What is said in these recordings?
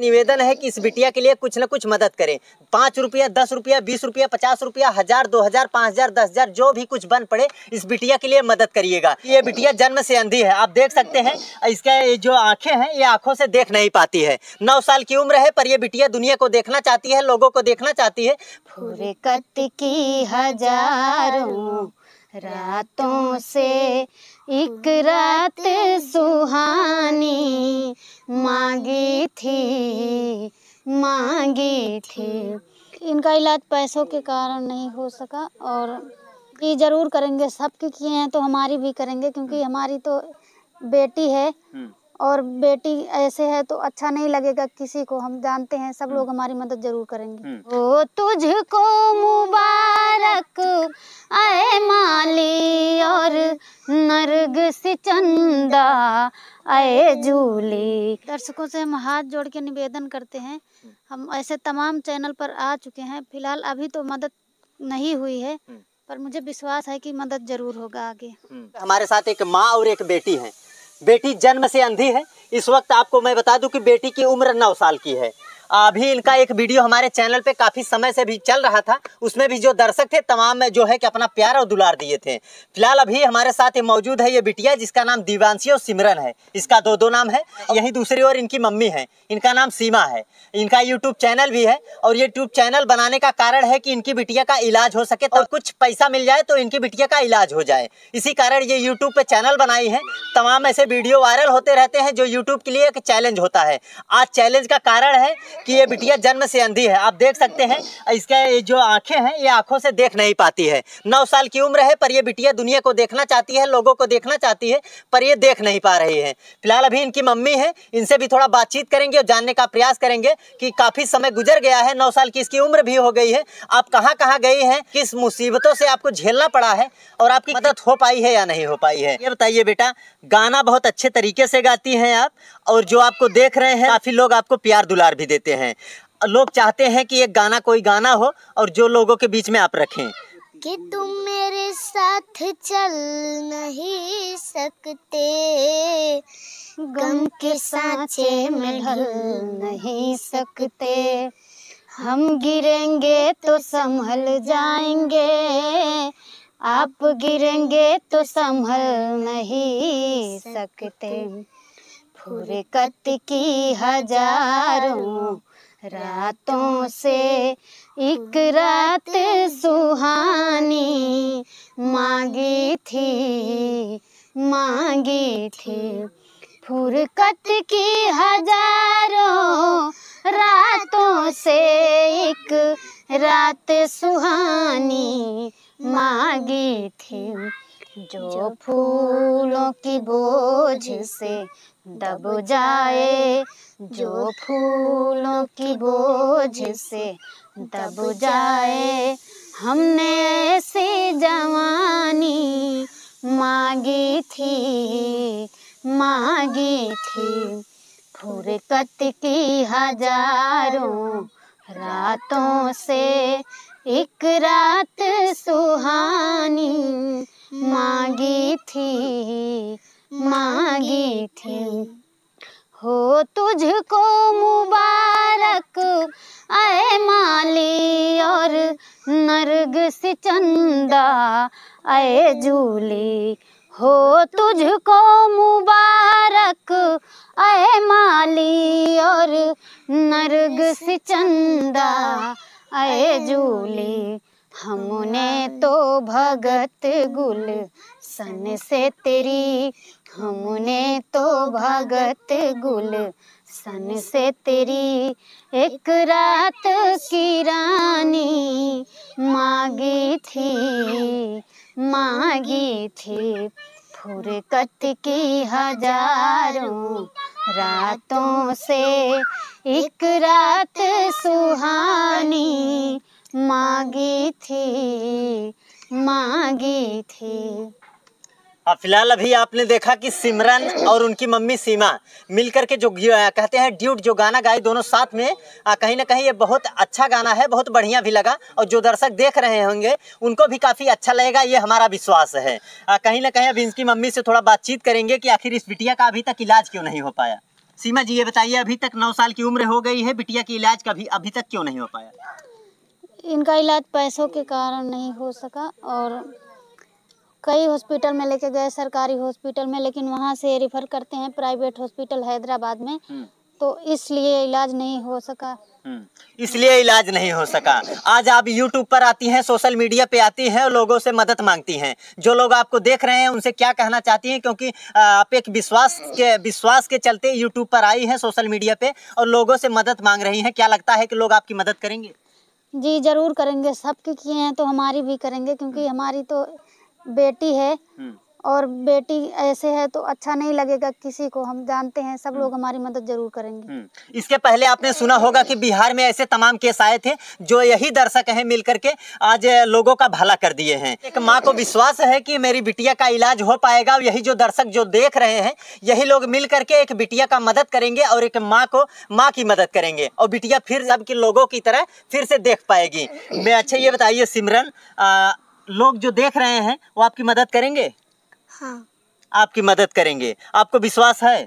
निवेदन है कि इस बिटिया के लिए कुछ न कुछ मदद करें पाँच रुपया दस रुपया बीस रुपया पचास रुपया हजार दो हजार पाँच हजार दस हजार जो भी कुछ बन पड़े इस बिटिया के लिए मदद करिएगा ये बिटिया जन्म से अंधी है आप देख सकते हैं इसका जो आंखें हैं ये आंखों से देख नहीं पाती है नौ साल की उम्र है पर यह बिटिया दुनिया को देखना चाहती है लोगों को देखना चाहती है की हजारों रातों से एक रात सुहानी मांगी थी मांगी थी इनका इलाज पैसों के कारण नहीं हो सका और ये ज़रूर करेंगे सबके किए हैं तो हमारी भी करेंगे क्योंकि हमारी तो बेटी है हम्म। और बेटी ऐसे है तो अच्छा नहीं लगेगा किसी को हम जानते हैं सब हम्म। लोग हमारी मदद जरूर करेंगे हम्म। ओ तुझको मुबारक आए माली और नर्ग से चंदा आए जूली दर्शकों से हम हाथ जोड़ के निवेदन करते हैं हम्म। हम ऐसे तमाम चैनल पर आ चुके हैं फिलहाल अभी तो मदद नहीं हुई है पर मुझे विश्वास है कि मदद जरूर होगा आगे हमारे साथ एक माँ और एक बेटी है बेटी जन्म से अंधी है इस वक्त आपको मैं बता दूं कि बेटी की उम्र नौ साल की है अभी इनका एक वीडियो हमारे चैनल पे काफ़ी समय से भी चल रहा था उसमें भी जो दर्शक थे तमाम में जो है कि अपना प्यार और दुलार दिए थे फिलहाल अभी हमारे साथ ये मौजूद है ये बिटिया जिसका नाम दीवानशी और सिमरन है इसका दो दो नाम है यही दूसरी ओर इनकी मम्मी है इनका नाम सीमा है इनका यूट्यूब चैनल भी है और ये यूट्यूब चैनल बनाने का कारण है कि इनकी बिटिया का इलाज हो सके और कुछ पैसा मिल जाए तो इनकी बिटिया का इलाज हो जाए इसी कारण ये यूट्यूब पे चैनल बनाई है तमाम ऐसे वीडियो वायरल होते रहते हैं जो यूट्यूब के लिए एक चैलेंज होता है आज चैलेंज का कारण है कि ये बिटिया जन्म से अंधी है आप देख सकते हैं इसका ये जो आंखें हैं ये आंखों से देख नहीं पाती है नौ साल की उम्र है पर ये बिटिया दुनिया को देखना चाहती है लोगों को देखना चाहती है पर ये देख नहीं पा रही है फिलहाल अभी इनकी मम्मी है इनसे भी थोड़ा बातचीत करेंगे और जानने का प्रयास करेंगे कि काफ़ी समय गुजर गया है नौ साल की इसकी उम्र भी हो गई है आप कहाँ कहाँ गई है किस मुसीबतों से आपको झेलना पड़ा है और आपकी मदद हो पाई है या नहीं हो पाई है ये बताइए बेटा गाना बहुत अच्छे तरीके से गाती हैं आप और जो आपको देख रहे हैं काफ़ी लोग आपको प्यार दुलार भी देते हैं लोग चाहते हैं कि एक गाना कोई गाना हो और जो लोगों के बीच में आप रखें कि तुम मेरे साथ चल नहीं सकते गम के सांचे में ढल नहीं सकते हम गिरेंगे तो संभल जाएंगे आप गिरेंगे तो संभल नहीं सकते फुरकत की हजारों रातों से एक रात सुहानी मांगी थी मांगी थी फुरकत की हजारों रातों से एक रात सुहानी मांगी थी जो फूलों की बोझ से दब जाए जो फूलों की बोझ से दब जाए हमने ऐसी जवानी मांगी थी मांगी थी फुरकत की हजारों रातों से एक रात सुहानी मांगी थी मांगी थी हो तुझको मुबारक अय माली और नर्ग से चंदा अय जूली हो तुझको मुबारक अय माली और नर्ग से चंदा अय जूली हमने तो भगत गुल सन से तेरी हमने तो भगत गुल सन से तेरी एक रात की रानी मांगी थी मांगी थी फुरकत की हजारों रातों से एक रात सुहानी मांगी थी मांगी थी अब हाँ, फिलहाल अभी आपने देखा कि सिमरन और उनकी मम्मी सीमा मिलकर के जो कहते हैं ड्यूट जो गाना गाए दोनों साथ में कहीं ना कहीं ये बहुत अच्छा गाना है बहुत बढ़िया भी लगा और जो दर्शक देख रहे होंगे उनको भी काफ़ी अच्छा लगेगा ये हमारा विश्वास है कहीं ना कहीं अब इनकी मम्मी से थोड़ा बातचीत करेंगे कि आखिर इस बिटिया का अभी तक इलाज क्यों नहीं हो पाया सीमा जी ये बताइए अभी तक नौ साल की उम्र हो गई है बिटिया की इलाज का अभी तक क्यों नहीं हो पाया इनका इलाज पैसों के कारण नहीं हो सका और कई हॉस्पिटल में लेके गए सरकारी हॉस्पिटल में लेकिन वहाँ से रेफर करते हैं प्राइवेट हॉस्पिटल हैदराबाद में हम्म। तो इसलिए इलाज नहीं हो सका हम्म। इसलिए इलाज नहीं हो सका आज आप YouTube पर आती हैं सोशल मीडिया पे आती हैं लोगों से मदद मांगती हैं जो लोग आपको देख रहे हैं उनसे क्या कहना चाहती हैं क्योंकि आप एक विश्वास के विश्वास के चलते YouTube पर आई हैं सोशल मीडिया पे और लोगों से मदद मांग रही हैं क्या लगता है कि लोग आपकी मदद करेंगे जी जरूर करेंगे सबके किए हैं तो हमारी भी करेंगे क्योंकि हम्म। हमारी तो बेटी है हम्म। और बेटी ऐसे है तो अच्छा नहीं लगेगा किसी को हम जानते हैं सब हम्म। लोग हमारी मदद जरूर करेंगे हम्म। इसके पहले आपने सुना होगा कि बिहार में ऐसे तमाम केस आए थे जो यही दर्शक हैं मिलकर के आज लोगों का भला कर दिए हैं एक माँ को विश्वास है कि मेरी बिटिया का इलाज हो पाएगा यही जो दर्शक जो देख रहे हैं यही लोग मिल करके एक बिटिया का मदद करेंगे और एक माँ को माँ की मदद करेंगे और बिटिया फिर सबके लोगों की तरह फिर से देख पाएगी मैं अच्छा ये बताइए सिमरन लोग जो देख रहे हैं वो आपकी मदद करेंगे हाँ आपकी मदद करेंगे आपको विश्वास है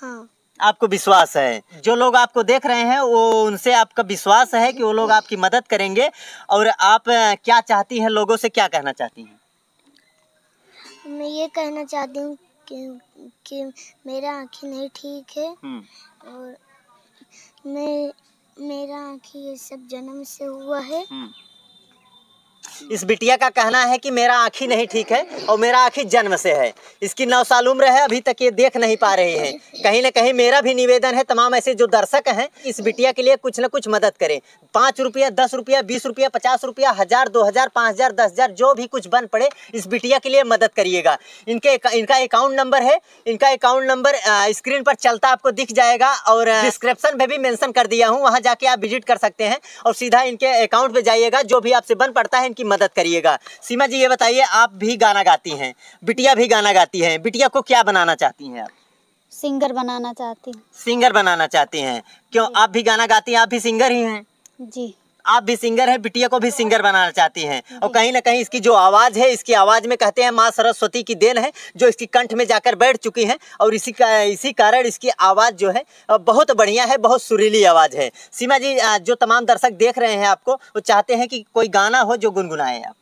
हाँ आपको विश्वास है जो लोग आपको देख रहे हैं वो उनसे आपका विश्वास है कि वो लोग आपकी मदद करेंगे और आप क्या चाहती हैं लोगों से क्या कहना चाहती हैं मैं ये कहना चाहती हूँ कि, कि मेरा आँखें नहीं ठीक है हम्म। और मैं मेरा आँखें ये सब जन्म से हुआ है हम्म। इस बिटिया का कहना है कि मेरा आँखी नहीं ठीक है और मेरा आँखी जन्म से है इसकी नौ साल उम्र है अभी तक ये देख नहीं पा रही है कहीं ना कहीं मेरा भी निवेदन है तमाम ऐसे जो दर्शक हैं इस बिटिया के लिए कुछ ना कुछ मदद करें पाँच रुपया दस रुपया बीस रुपया पचास रुपया हज़ार दो हज़ार पाँच हज़ार दस हज़ार जो भी कुछ बन पड़े इस बिटिया के लिए मदद करिएगा इनके इनका अकाउंट नंबर है इनका अकाउंट नंबर स्क्रीन पर चलता आपको दिख जाएगा और डिस्क्रिप्शन में भी मैंशन कर दिया हूँ वहाँ जाके आप विजिट कर सकते हैं और सीधा इनके अकाउंट पर जाइएगा जो भी आपसे बन पड़ता है इनकी मदद करिएगा सीमा जी ये बताइए आप भी गाना गाती हैं बिटिया भी गाना गाती हैं बिटिया को क्या बनाना चाहती हैं आप सिंगर बनाना चाहती हूँ सिंगर बनाना चाहती हैं क्यों आप भी गाना गाती हैं आप भी सिंगर ही हैं जी आप भी सिंगर है बिटिया को भी सिंगर बनाना चाहती हैं और कहीं ना कहीं इसकी जो आवाज़ है इसकी आवाज़ में कहते हैं माँ सरस्वती की देन है जो इसकी कंठ में जाकर बैठ चुकी हैं और इसी का इसी कारण इसकी आवाज़ जो है बहुत बढ़िया है बहुत सुरीली आवाज़ है सीमा जी जो तमाम दर्शक देख रहे हैं आपको वो चाहते हैं कि कोई गाना हो जो गुनगुनाए आप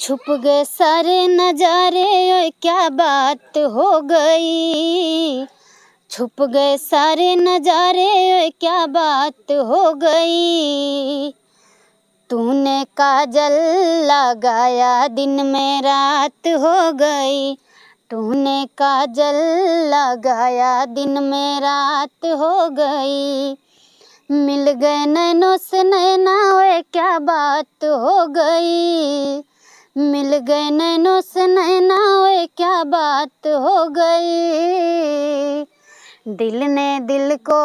छुप गए सारे नजारे क्या बात हो गई छुप गए सारे नज़ारे क्या बात हो गई तूने काजल लगाया दिन में रात हो गई तूने काजल लगाया दिन में रात हो गई मिल गए नैनो से नैना वे क्या बात हो गई मिल गए नैनो से नैना वे क्या बात हो गई दिल ने दिल को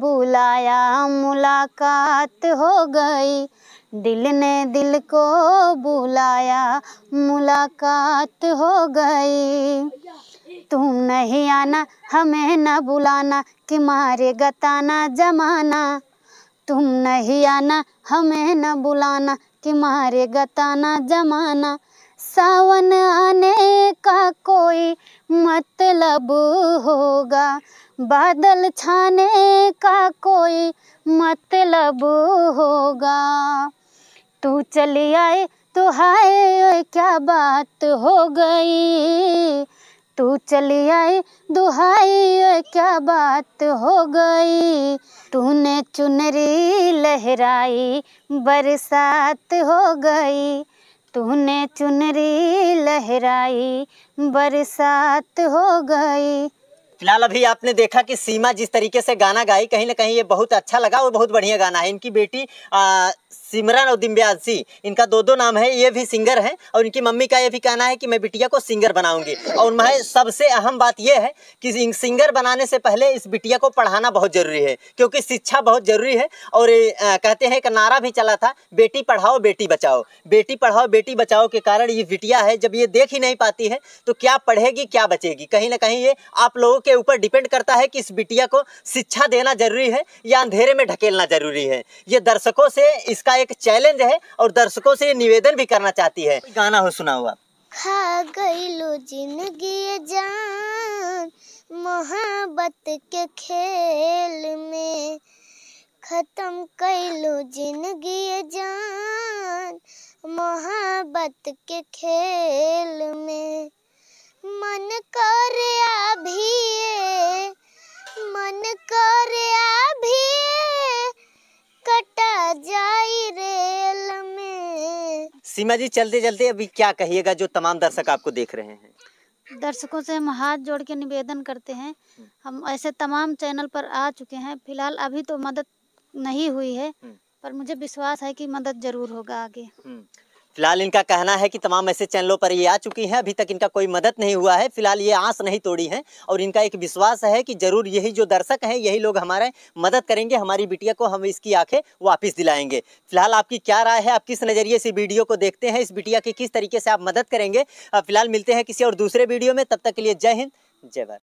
बुलाया मुलाकात हो गई दिल ने दिल को बुलाया मुलाकात हो गई तुम नहीं आना हमें न बुलाना कि मारे गताना जमाना तुम नहीं आना हमें न बुलाना कि मारे गताना जमाना सावन आने का कोई मतलब होगा बादल छाने का कोई मतलब होगा तू चली आए तो हाय क्या बात हो गई तू चली आई दुहाई क्या बात हो गई तूने चुनरी लहराई बरसात हो गई तूने चुनरी लहराई बरसात हो गई फिलहाल अभी आपने देखा कि सीमा जिस तरीके से गाना गाई कहीं ना कहीं ये बहुत अच्छा लगा और बहुत बढ़िया गाना है इनकी बेटी आ, सिमरन और दिव्याजी इनका दो दो नाम है ये भी सिंगर हैं और इनकी मम्मी का ये भी कहना है कि मैं बिटिया को सिंगर बनाऊंगी और मैं सबसे अहम बात यह है कि सिंगर बनाने से पहले इस बिटिया को पढ़ाना बहुत ज़रूरी है क्योंकि शिक्षा बहुत ज़रूरी है और आ, कहते हैं एक नारा भी चला था बेटी पढ़ाओ बेटी बचाओ बेटी पढ़ाओ बेटी बचाओ के कारण ये बिटिया है जब ये देख ही नहीं पाती है तो क्या पढ़ेगी क्या बचेगी कहीं ना कहीं ये आप लोगों के ऊपर डिपेंड करता है कि इस बिटिया को शिक्षा देना जरूरी है या अंधेरे में ढकेलना जरूरी है ये दर्शकों से इसका एक चैलेंज है और दर्शकों से ये निवेदन भी करना चाहती है गाना हो सुना हुआ खा गई लो जिंदगी जान मोहब्बत के खेल में खत्म लो जिंदगी जान मोहब्बत के खेल में मन कर अभी मन कर अभी कटा जाई रेल में सीमा जी चलते चलते अभी क्या कहिएगा जो तमाम दर्शक आपको देख रहे हैं दर्शकों से हम हाथ जोड़ के निवेदन करते हैं हम ऐसे तमाम चैनल पर आ चुके हैं फिलहाल अभी तो मदद नहीं हुई है हम्म। पर मुझे विश्वास है कि मदद जरूर होगा आगे हम्म। फिलहाल इनका कहना है कि तमाम ऐसे चैनलों पर ये आ चुकी हैं अभी तक इनका कोई मदद नहीं हुआ है फिलहाल ये आंस नहीं तोड़ी है और इनका एक विश्वास है कि जरूर यही जो दर्शक हैं यही लोग हमारे मदद करेंगे हमारी बिटिया को हम इसकी आंखें वापस दिलाएंगे फिलहाल आपकी क्या राय है आप किस नज़रिए से वीडियो को देखते हैं इस बिटिया की किस तरीके से आप मदद करेंगे फिलहाल मिलते हैं किसी और दूसरे वीडियो में तब तक के लिए जय हिंद जय भारत